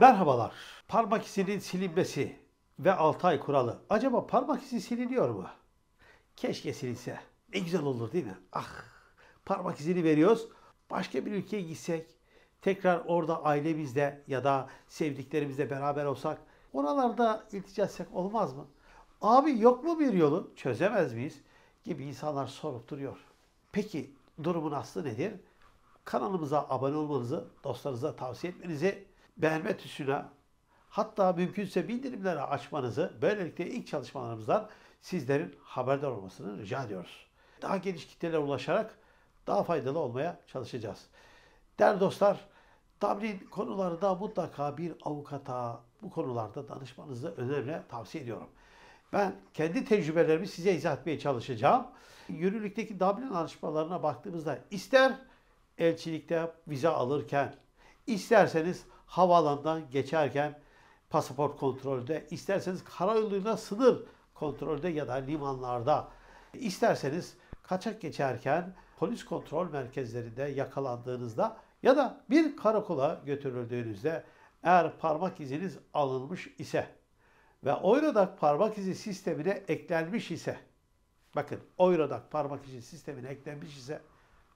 Merhabalar. Parmak izinin silinmesi ve 6 ay kuralı. Acaba parmak izi siliniyor mu? Keşke silinse. Ne güzel olur değil mi? Ah! Parmak izini veriyoruz. Başka bir ülkeye gitsek, tekrar orada ailemizle ya da sevdiklerimizle beraber olsak, oralarda iltica etsek olmaz mı? Abi yok mu bir yolu? Çözemez miyiz? Gibi insanlar sorup duruyor. Peki durumun aslı nedir? Kanalımıza abone olmanızı, dostlarınıza tavsiye etmenizi beğenme tuşuna hatta mümkünse bildirimlere açmanızı böylelikle ilk çalışmalarımızdan sizlerin haberdar olmasını rica ediyoruz. Daha geniş kitlelere ulaşarak daha faydalı olmaya çalışacağız. Değerli dostlar, Dublin konularında mutlaka bir avukata bu konularda danışmanızı önemli tavsiye ediyorum. Ben kendi tecrübelerimi size izah etmeye çalışacağım. Yürürlükteki Dublin anlaşmalarına baktığımızda ister elçilikte vize alırken, isterseniz havaalanından geçerken pasaport kontrolde, isterseniz karayoluyla sınır kontrolde ya da limanlarda, isterseniz kaçak geçerken polis kontrol merkezlerinde yakalandığınızda ya da bir karakola götürüldüğünüzde eğer parmak iziniz alınmış ise ve Oyradak parmak izi sistemine eklenmiş ise bakın Oyradak parmak izi sistemine eklenmiş ise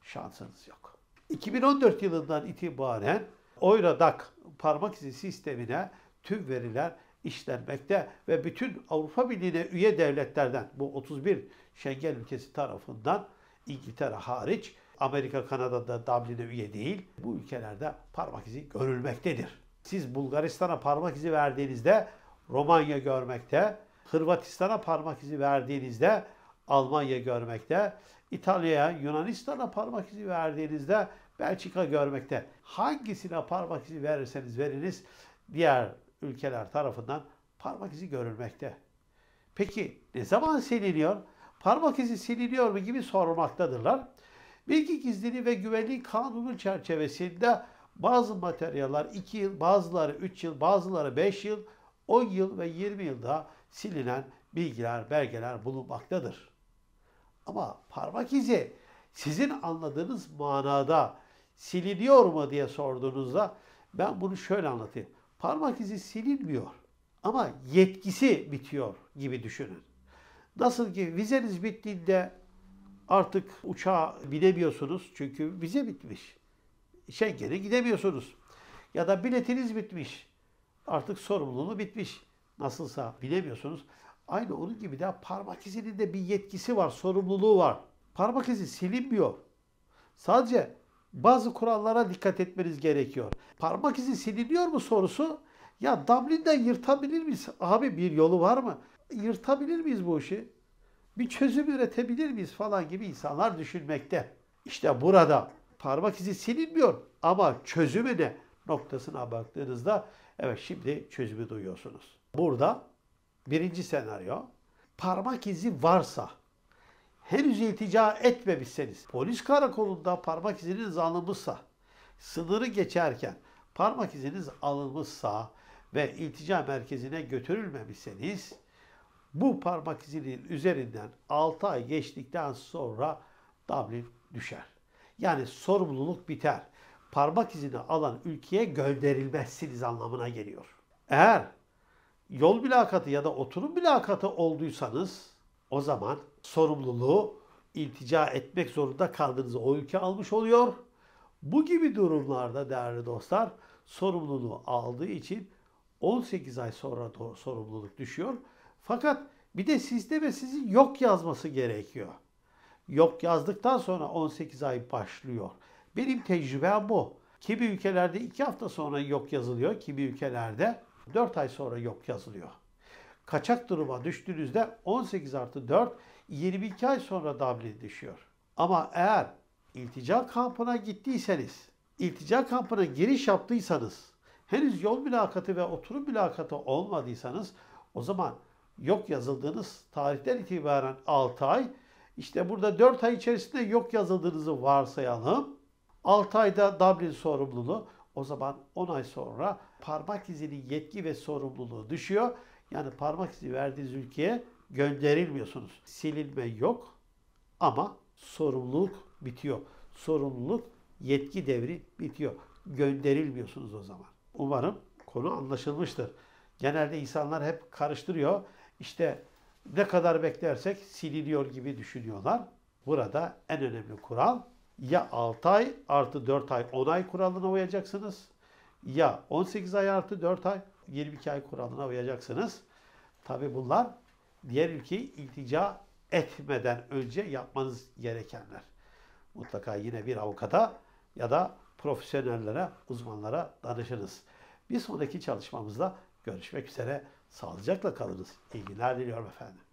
şansınız yok. 2014 yılından itibaren Oyradak parmak izi sistemine tüm veriler işlenmekte ve bütün Avrupa Birliği'ne üye devletlerden bu 31 Schengen ülkesi tarafından İngiltere hariç Amerika, Kanada'da Dublin'e üye değil. Bu ülkelerde parmak izi görülmektedir. Siz Bulgaristan'a parmak izi verdiğinizde Romanya görmekte, Hırvatistan'a parmak izi verdiğinizde Almanya görmekte, İtalya'ya, Yunanistan'a parmak izi verdiğinizde Belçika görmekte. Hangisine parmak izi verirseniz veriniz diğer ülkeler tarafından parmak izi görülmekte. Peki ne zaman siliniyor? Parmak izi siliniyor mu gibi sormaktadırlar. Bilgi gizliliği ve güvenliği kanunu çerçevesinde bazı materyaller 2 yıl, bazıları 3 yıl, bazıları 5 yıl, 10 yıl ve 20 yılda silinen bilgiler, belgeler bulunmaktadır. Ama parmak izi sizin anladığınız manada siliniyor mu diye sorduğunuzda ben bunu şöyle anlatayım. Parmak izi silinmiyor ama yetkisi bitiyor gibi düşünün. Nasıl ki vizeniz bittiğinde artık uçağa binemiyorsunuz çünkü vize bitmiş. Schengen'e gidemiyorsunuz. Ya da biletiniz bitmiş. Artık sorumluluğu bitmiş. Nasılsa bilemiyorsunuz. Aynı onun gibi de parmak izinin de bir yetkisi var, sorumluluğu var. Parmak izi silinmiyor. Sadece bazı kurallara dikkat etmeniz gerekiyor. Parmak izi siliniyor mu sorusu ya Dublin'den yırtabilir miyiz? Abi bir yolu var mı? Yırtabilir miyiz bu işi? Bir çözüm üretebilir miyiz falan gibi insanlar düşünmekte. İşte burada parmak izi silinmiyor ama çözümü ne noktasına baktığınızda evet şimdi çözümü duyuyorsunuz. Burada birinci senaryo parmak izi varsa henüz iltica etmemişseniz, polis karakolunda parmak iziniz alınmışsa, sınırı geçerken parmak iziniz alınmışsa ve iltica merkezine götürülmemişseniz, bu parmak izinin üzerinden 6 ay geçtikten sonra Dublin düşer. Yani sorumluluk biter. Parmak izini alan ülkeye gönderilmezsiniz anlamına geliyor. Eğer yol mülakatı ya da oturum mülakatı olduysanız o zaman sorumluluğu iltica etmek zorunda kaldığınızı o ülke almış oluyor. Bu gibi durumlarda değerli dostlar sorumluluğu aldığı için 18 ay sonra sorumluluk düşüyor. Fakat bir de sizde ve sizin yok yazması gerekiyor. Yok yazdıktan sonra 18 ay başlıyor. Benim tecrübem bu. Kimi ülkelerde 2 hafta sonra yok yazılıyor, kimi ülkelerde 4 ay sonra yok yazılıyor kaçak duruma düştüğünüzde 18 artı 4 22 ay sonra Dublin düşüyor. Ama eğer iltica kampına gittiyseniz, iltica kampına giriş yaptıysanız, henüz yol mülakatı ve oturum mülakatı olmadıysanız o zaman yok yazıldığınız tarihten itibaren 6 ay, işte burada 4 ay içerisinde yok yazıldığınızı varsayalım. 6 ayda Dublin sorumluluğu o zaman 10 ay sonra parmak izinin yetki ve sorumluluğu düşüyor yani parmak izi verdiğiniz ülkeye gönderilmiyorsunuz. Silinme yok ama sorumluluk bitiyor. Sorumluluk yetki devri bitiyor. Gönderilmiyorsunuz o zaman. Umarım konu anlaşılmıştır. Genelde insanlar hep karıştırıyor. İşte ne kadar beklersek siliniyor gibi düşünüyorlar. Burada en önemli kural ya 6 ay artı 4 ay 10 ay kuralına uyacaksınız ya 18 ay artı 4 ay 22 ay kuralına uyacaksınız. Tabi bunlar diğer ülkeyi iltica etmeden önce yapmanız gerekenler. Mutlaka yine bir avukata ya da profesyonellere, uzmanlara danışınız. Bir sonraki çalışmamızda görüşmek üzere. Sağlıcakla kalınız. İyi günler diliyorum efendim.